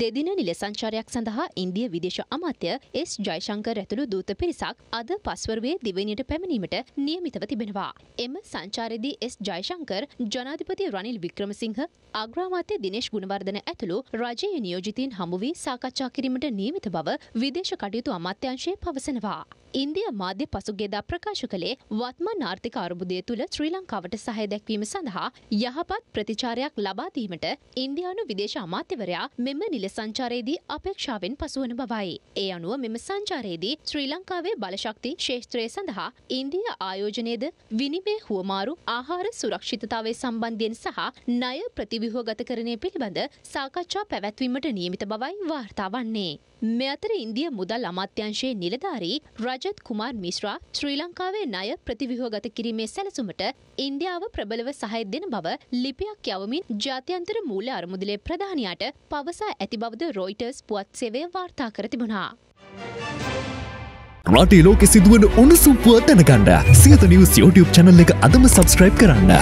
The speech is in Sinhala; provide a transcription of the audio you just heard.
දෙදින නිල සංචාරයක් සඳහා ඉන්දිය විදේශ අමාත්‍ය එස් ජයශංකර් ඇතුළු දූත පිරිසක් අද පස්වරුවේ දිවයිනට පැමිණීමට නියමිතව තිබෙනවා. එම සංචාරයේදී එස් ජයශංකර් ජනාධිපති රනිල් වික්‍රමසිංහ අග්‍රාමාත්‍ය දිනේශ් ගුණවර්ධන ඇතුළු රජයේ නියෝජිතීන් හමු වී සාකච්ඡා කිරීමට නියමිත බව විදේශ කටයුතු අමාත්‍යාංශය පවසනවා. ඉන්දිය මාධ්‍ය පසුගේදා ප්‍රකාශ කළේ වත්මන් ආර්ථික අර්බුදය තුළ ශ්‍රී ලංකාවට සහය දැක්වීම සඳහා යහපත් ප්‍රතිචාරයක් ලබා දීමට ඉන්දියානු විදේශ අමාත්‍යවරයා මෙම නිල සංචාරයේදී අපේක්ෂාවෙන් පසුවන බවයි. ඒ අනුව මෙම සංචාරයේදී ශ්‍රී ලංකාවේ බලශක්ති ක්ෂේත්‍රය සඳහා ඉන්දිය ආයෝජනයේද විනිමය හුවමාරු ආහාර සුරක්ෂිතතාවය සම්බන්ධයෙන් සහ ණය ප්‍රතිව්‍යුහගතකරණය පිළිබඳ සාකච්ඡා පැවැත්වීමට නියමිත බවයි වාර්තා වන්නේ. මෙ අතර ඉන්දිය මුදල් අමාත්‍යංශයේ නිලධාරී රජත් කුමාර් මිශ්‍රා ශ්‍රී ලංකාවේ ණය ප්‍රතිවිහෝගත කිරීමේ සැලසුමට ඉන්දියාව ප්‍රබලව සහය දෙන බව ලිපියක් යවමින් ජාත්‍යන්තර මූල්‍ය අරමුදලේ ප්‍රධානියාට පවසා ඇති බවද රොයිටර්ස් පුවත් සේවය වාර්තා කර තිබුණා. රටේ ලෝකෙ සිදුවන උණුසුම් පුවත් දැනගන්න සියත නිවුස් YouTube channel එක අදම subscribe කරන්න.